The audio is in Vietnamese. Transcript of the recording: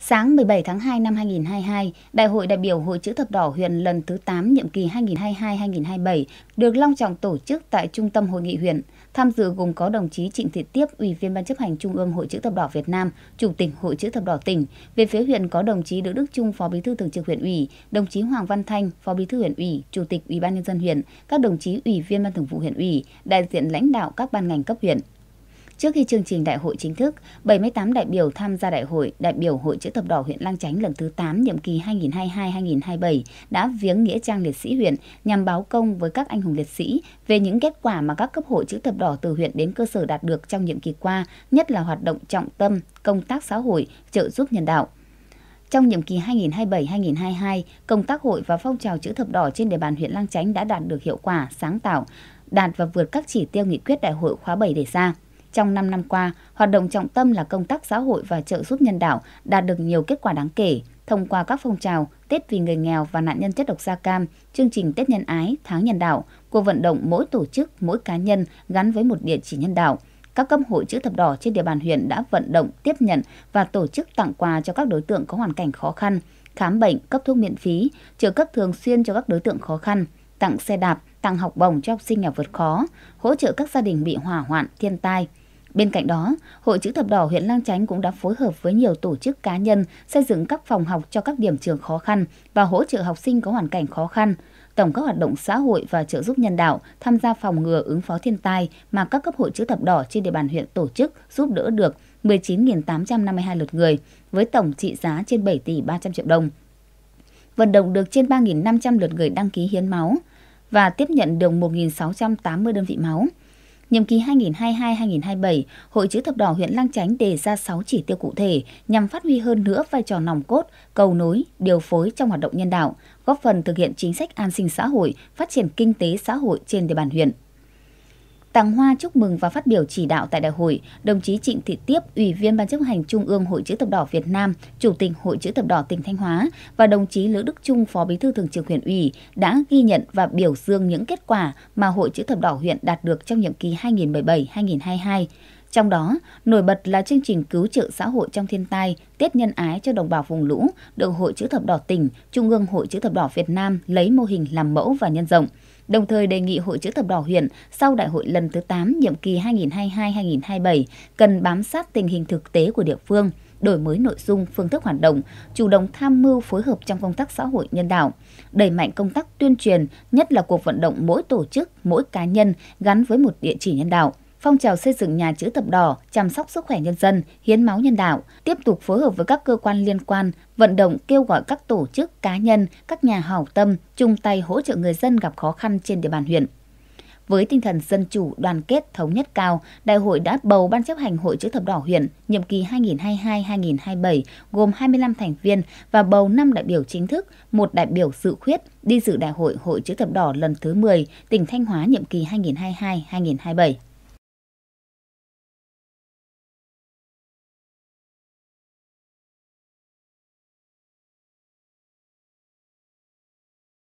Sáng 17 tháng 2 năm 2022, Đại hội đại biểu Hội chữ thập đỏ huyện lần thứ 8 nhiệm kỳ 2022-2027 được long trọng tổ chức tại Trung tâm Hội nghị huyện. Tham dự gồm có đồng chí Trịnh Thị Tiếp, Ủy viên Ban chấp hành Trung ương Hội chữ thập đỏ Việt Nam, Chủ tịch Hội chữ thập đỏ tỉnh. Về phía huyện có đồng chí Đỗ Đức Trung, Phó Bí thư Thường trực huyện ủy, đồng chí Hoàng Văn Thanh, Phó Bí thư huyện ủy, Chủ tịch Ủy ban nhân dân huyện, các đồng chí Ủy viên Ban Thường vụ huyện ủy, đại diện lãnh đạo các ban ngành cấp huyện. Trước khi chương trình đại hội chính thức, 78 đại biểu tham gia đại hội, đại biểu Hội chữ thập đỏ huyện Lang Chánh lần thứ 8 nhiệm kỳ 2022-2027 đã viếng nghĩa trang liệt sĩ huyện nhằm báo công với các anh hùng liệt sĩ về những kết quả mà các cấp hội chữ thập đỏ từ huyện đến cơ sở đạt được trong nhiệm kỳ qua, nhất là hoạt động trọng tâm công tác xã hội, trợ giúp nhân đạo. Trong nhiệm kỳ 2027-2022, công tác hội và phong trào chữ thập đỏ trên địa bàn huyện Lang Chánh đã đạt được hiệu quả, sáng tạo, đạt và vượt các chỉ tiêu nghị quyết đại hội khóa 7 đề ra. Trong 5 năm qua, hoạt động trọng tâm là công tác xã hội và trợ giúp nhân đạo đạt được nhiều kết quả đáng kể thông qua các phong trào Tết vì người nghèo và nạn nhân chất độc da cam, chương trình Tết nhân ái, tháng nhân đạo, cuộc vận động mỗi tổ chức, mỗi cá nhân gắn với một địa chỉ nhân đạo. Các cấp hội chữ thập đỏ trên địa bàn huyện đã vận động, tiếp nhận và tổ chức tặng quà cho các đối tượng có hoàn cảnh khó khăn, khám bệnh, cấp thuốc miễn phí, trợ cấp thường xuyên cho các đối tượng khó khăn, tặng xe đạp, tặng học bổng cho học sinh nghèo vượt khó, hỗ trợ các gia đình bị hỏa hoạn, thiên tai. Bên cạnh đó, Hội chữ thập đỏ huyện Lang Chánh cũng đã phối hợp với nhiều tổ chức cá nhân xây dựng các phòng học cho các điểm trường khó khăn và hỗ trợ học sinh có hoàn cảnh khó khăn, tổng các hoạt động xã hội và trợ giúp nhân đạo tham gia phòng ngừa ứng phó thiên tai mà các cấp hội chữ thập đỏ trên địa bàn huyện tổ chức giúp đỡ được 19.852 lượt người với tổng trị giá trên 7 tỷ 300 triệu đồng vận động được trên 3.500 lượt người đăng ký hiến máu, và tiếp nhận được 1.680 đơn vị máu. Nhiệm kỳ 2022-2027, Hội chữ thập đỏ huyện Lang Chánh đề ra 6 chỉ tiêu cụ thể nhằm phát huy hơn nữa vai trò nòng cốt, cầu nối, điều phối trong hoạt động nhân đạo, góp phần thực hiện chính sách an sinh xã hội, phát triển kinh tế xã hội trên địa bàn huyện. Tặng hoa chúc mừng và phát biểu chỉ đạo tại đại hội, đồng chí Trịnh Thị Tiếp, Ủy viên Ban chấp hành Trung ương Hội chữ thập đỏ Việt Nam, Chủ tịch Hội chữ thập đỏ tỉnh Thanh Hóa và đồng chí Lữ Đức Trung, Phó Bí thư Thường trực huyện ủy đã ghi nhận và biểu dương những kết quả mà Hội chữ thập đỏ huyện đạt được trong nhiệm kỳ 2017-2022. Trong đó, nổi bật là chương trình cứu trợ xã hội trong thiên tai, Tết nhân ái cho đồng bào vùng lũ được Hội chữ thập đỏ tỉnh, Trung ương Hội chữ thập đỏ Việt Nam lấy mô hình làm mẫu và nhân rộng đồng thời đề nghị Hội chữ thập đỏ huyện sau đại hội lần thứ 8 nhiệm kỳ 2022-2027 cần bám sát tình hình thực tế của địa phương, đổi mới nội dung, phương thức hoạt động, chủ động tham mưu phối hợp trong công tác xã hội nhân đạo, đẩy mạnh công tác tuyên truyền, nhất là cuộc vận động mỗi tổ chức, mỗi cá nhân gắn với một địa chỉ nhân đạo – phong trào xây dựng nhà chữ thập đỏ, chăm sóc sức khỏe nhân dân, hiến máu nhân đạo, tiếp tục phối hợp với các cơ quan liên quan, vận động kêu gọi các tổ chức, cá nhân, các nhà hảo tâm chung tay hỗ trợ người dân gặp khó khăn trên địa bàn huyện. Với tinh thần dân chủ, đoàn kết, thống nhất cao, đại hội đã bầu Ban chấp hành Hội chữ thập đỏ huyện nhiệm kỳ 2022-2027 gồm 25 thành viên và bầu 5 đại biểu chính thức, một đại biểu dự khuyết đi dự đại hội Hội chữ thập đỏ lần thứ 10 tỉnh Thanh Hóa nhiệm kỳ 2022-2027.